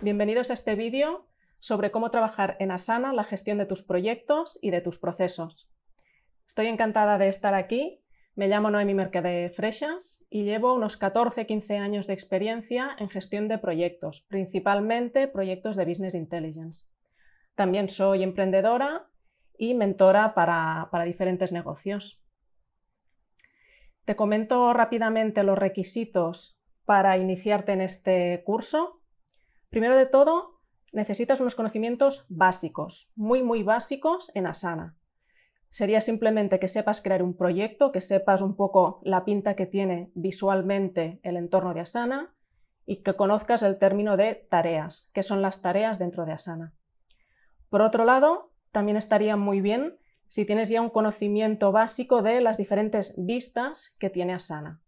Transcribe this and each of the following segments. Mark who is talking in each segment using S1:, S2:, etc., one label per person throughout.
S1: Bienvenidos a este vídeo sobre cómo trabajar en Asana la gestión de tus proyectos y de tus procesos. Estoy encantada de estar aquí. Me llamo Noemi Mercade Freshas y llevo unos 14-15 años de experiencia en gestión de proyectos, principalmente proyectos de Business Intelligence. También soy emprendedora y mentora para diferentes negocios. Te comento rápidamente los requisitos para iniciarte en este curso. Primero de todo, necesitas unos conocimientos básicos, muy, muy básicos en Asana. Sería simplemente que sepas crear un proyecto, que sepas un poco la pinta que tiene visualmente el entorno de Asana y que conozcas el término de tareas, que son las tareas dentro de Asana. Por otro lado, también estaría muy bien si tienes ya un conocimiento básico de las diferentes vistas que tiene Asana.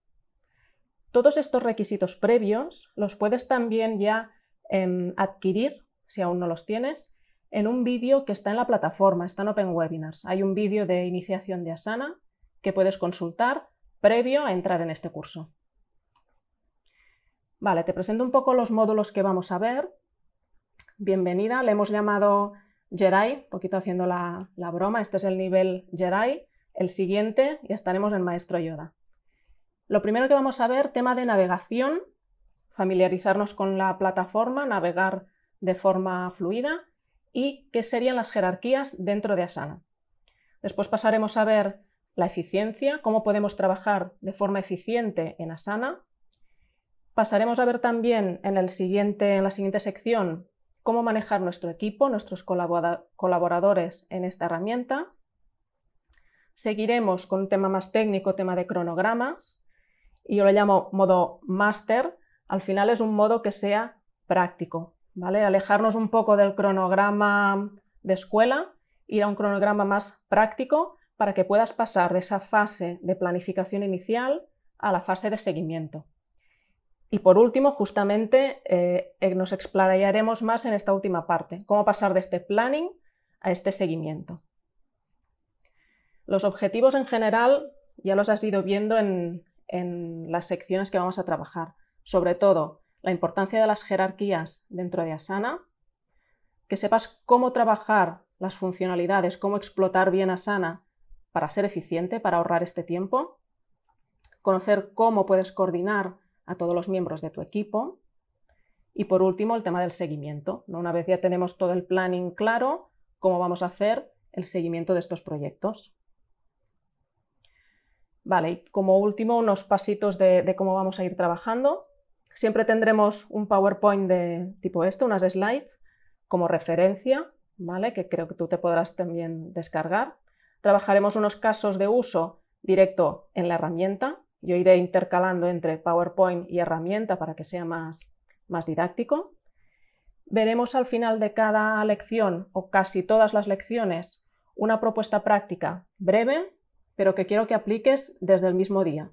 S1: Todos estos requisitos previos los puedes también ya Em, adquirir, si aún no los tienes, en un vídeo que está en la plataforma, está en Open Webinars. Hay un vídeo de iniciación de Asana que puedes consultar previo a entrar en este curso. Vale, te presento un poco los módulos que vamos a ver. Bienvenida, le hemos llamado gerai un poquito haciendo la, broma, este es el nivel gerai El siguiente y estaremos en Maestro Yoda. Lo primero que vamos a ver, tema de navegación familiarizarnos con la plataforma, navegar de forma fluida y qué serían las jerarquías dentro de Asana. Después pasaremos a ver la eficiencia, cómo podemos trabajar de forma eficiente en Asana. Pasaremos a ver también en, siguiente, en la siguiente sección cómo manejar nuestro equipo, nuestros colaboradores en esta herramienta. Seguiremos con un tema más técnico, tema de cronogramas, y yo lo llamo modo master al final es un modo que sea práctico, ¿vale? Alejarnos un poco del cronograma de escuela, ir a un cronograma más práctico para que puedas pasar de esa fase de planificación inicial a la fase de seguimiento. Y por último, justamente, eh, eh, nos explayaremos más en esta última parte, cómo pasar de este planning a este seguimiento. Los objetivos en general ya los has ido viendo en las secciones que vamos a trabajar sobre todo la importancia de las jerarquías dentro de Asana, que sepas cómo trabajar las funcionalidades, cómo explotar bien Asana para ser eficiente, para ahorrar este tiempo, conocer cómo puedes coordinar a todos los miembros de tu equipo y por último el tema del seguimiento. ¿no? Una vez ya tenemos todo el planning claro, cómo vamos a hacer el seguimiento de estos proyectos. Vale, y como último unos pasitos de cómo vamos a ir trabajando. Siempre tendremos un PowerPoint de tipo esto, unas slides, como referencia, ¿vale? que creo que tú te podrás también descargar. Trabajaremos unos casos de uso directo en la herramienta. Yo iré intercalando entre PowerPoint y herramienta para que sea más, más didáctico. Veremos al final de cada lección, o casi todas las lecciones, una propuesta práctica breve, pero que quiero que apliques desde el mismo día.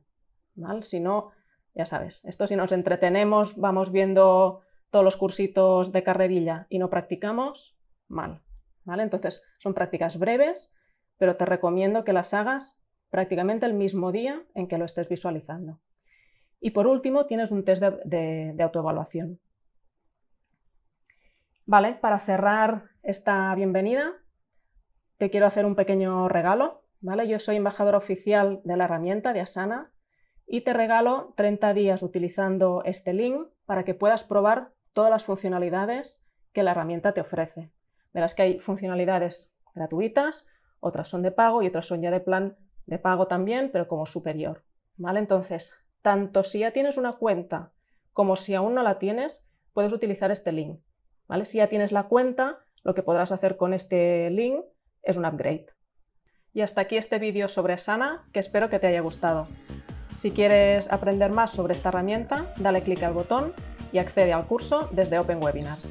S1: ¿vale? Si no, ya sabes, esto si nos entretenemos, vamos viendo todos los cursitos de carrerilla y no practicamos, mal. ¿vale? Entonces, son prácticas breves, pero te recomiendo que las hagas prácticamente el mismo día en que lo estés visualizando. Y por último, tienes un test de, autoevaluación. Vale, para cerrar esta bienvenida, te quiero hacer un pequeño regalo. ¿vale? Yo soy embajadora oficial de la herramienta de Asana y te regalo 30 días utilizando este link para que puedas probar todas las funcionalidades que la herramienta te ofrece. Verás que hay funcionalidades gratuitas, otras son de pago y otras son ya de plan de pago también, pero como superior. ¿Vale? Entonces, tanto si ya tienes una cuenta como si aún no la tienes, puedes utilizar este link. ¿Vale? Si ya tienes la cuenta, lo que podrás hacer con este link es un upgrade. Y hasta aquí este vídeo sobre Sana, que espero que te haya gustado. Si quieres aprender más sobre esta herramienta, dale clic al botón y accede al curso desde Open Webinars.